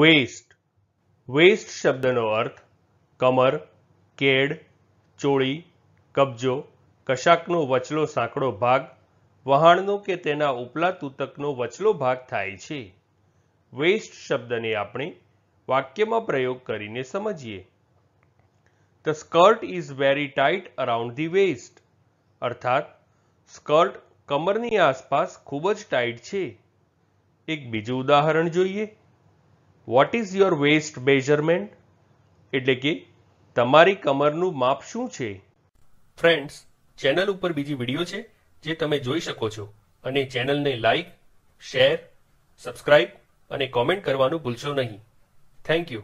waste waste શબ્દનો અર્થ કમર કેડ ચોળી કબજો કશાકનો વચલો સાંકડો ભાગ વહાણનો કે તેના ઉપલા તૂતકનો વચલો ભાગ થાય છે વેસ્ટ શબ્દને આપણે વાક્યમાં પ્રયોગ કરીને સમજીએ the skirt is very tight around the waist અર્થાત સ્કર્ટ કમરની આસપાસ ખૂબ જ ટાઇટ છે એક બીજું ઉદાહરણ જોઈએ what is your waist measurement એટલે કે તમારી કમરનું માપ શું છે ફ્રેન્ડ્સ ચેનલ ઉપર બીજી વિડીયો છે જે તમે જોઈ શકો છો અને ચેનલને લાઈક શેર સબસ્ક્રાઇબ અને કોમેન્ટ કરવાનું ભૂલશો નહીં થેન્ક યુ